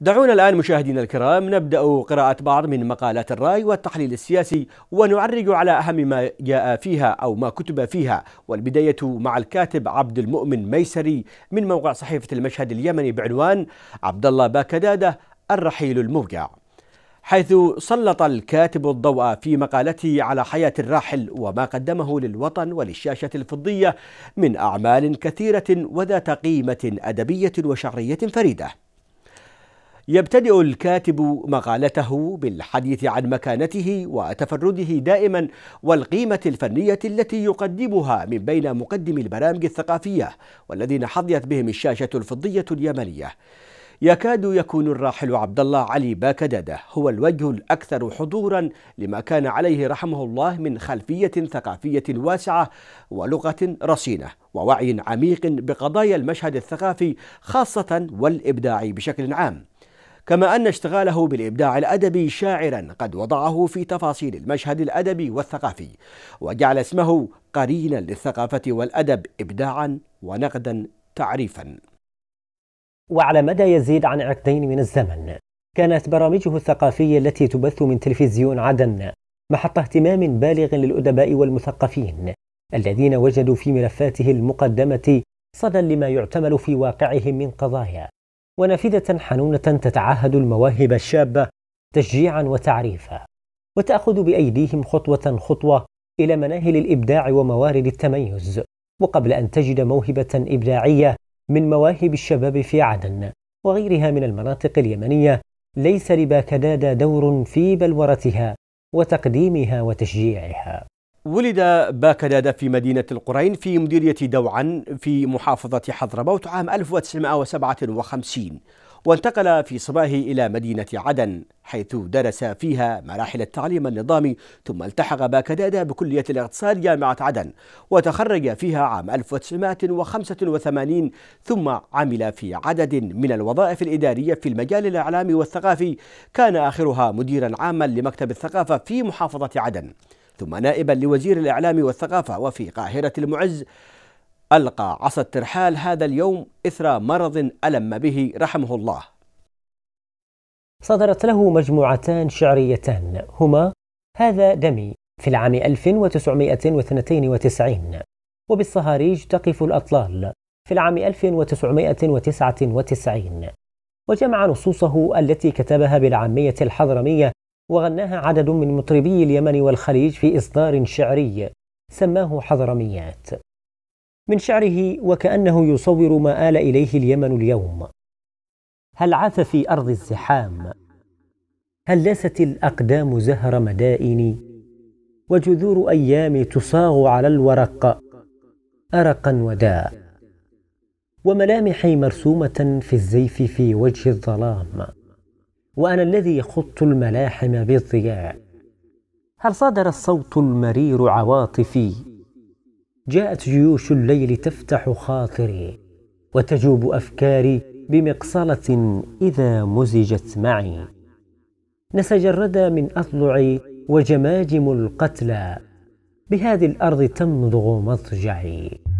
دعونا الآن مشاهدينا الكرام نبدأ قراءة بعض من مقالات الرأي والتحليل السياسي ونعرج على أهم ما جاء فيها أو ما كتب فيها والبداية مع الكاتب عبد المؤمن ميسري من موقع صحيفة المشهد اليمني بعنوان عبد الله باكدادة الرحيل الموجع حيث سلط الكاتب الضوء في مقالته على حياة الراحل وما قدمه للوطن وللشاشة الفضية من أعمال كثيرة وذات قيمة أدبية وشعرية فريدة يبتدئ الكاتب مقالته بالحديث عن مكانته وتفرده دائما والقيمة الفنية التي يقدمها من بين مقدمي البرامج الثقافية والذين حظيت بهم الشاشة الفضية اليمنية. يكاد يكون الراحل عبد الله علي باكدادة هو الوجه الأكثر حضورا لما كان عليه رحمه الله من خلفية ثقافية واسعة ولغة رصينة ووعي عميق بقضايا المشهد الثقافي خاصة والإبداع بشكل عام كما أن اشتغاله بالإبداع الأدبي شاعرا قد وضعه في تفاصيل المشهد الأدبي والثقافي وجعل اسمه قرينا للثقافة والأدب إبداعا ونقدا تعريفا وعلى مدى يزيد عن عقدين من الزمن كانت برامجه الثقافية التي تبث من تلفزيون عدن محط اهتمام بالغ للأدباء والمثقفين الذين وجدوا في ملفاته المقدمة صدى لما يعتمل في واقعهم من قضايا ونافذة حنونة تتعهد المواهب الشابة تشجيعا وتعريفا وتأخذ بأيديهم خطوة خطوة إلى مناهل الإبداع وموارد التميز وقبل أن تجد موهبة إبداعية من مواهب الشباب في عدن وغيرها من المناطق اليمنية ليس لباكدادا دور في بلورتها وتقديمها وتشجيعها ولد باكدادة في مدينة القرين في مديرية دوعا في محافظة حضرموت عام 1957 وانتقل في صباه إلى مدينة عدن حيث درس فيها مراحل التعليم النظامي ثم التحق باكدادة بكلية الاقتصاد جامعة عدن وتخرج فيها عام 1985 ثم عمل في عدد من الوظائف الإدارية في المجال الإعلامي والثقافي كان آخرها مديرا عاما لمكتب الثقافة في محافظة عدن ثم نائبا لوزير الإعلام والثقافة وفي قاهرة المعز ألقى عصا الترحال هذا اليوم إثر مرض ألم به رحمه الله صدرت له مجموعتان شعريتان هما هذا دمي في العام 1992 وبالصهاريج تقف الأطلال في العام 1999 وجمع نصوصه التي كتبها بالعامية الحضرمية وغناها عدد من مطربي اليمن والخليج في إصدار شعري سماه حضرميات من شعره وكأنه يصور ما آل إليه اليمن اليوم هل عاث في أرض الزحام هل لست الأقدام زهر مدائن وجذور أيامي تصاغ على الورق أرقا وداء وملامحي مرسومة في الزيف في وجه الظلام وأنا الذي خط الملاحم بالضياء هل صدر الصوت المرير عواطفي جاءت جيوش الليل تفتح خاطري وتجوب أفكاري بمقصلة إذا مزجت معي نسج الردى من أضلعي وجماجم القتلى بهذه الأرض تمضغ مضجعي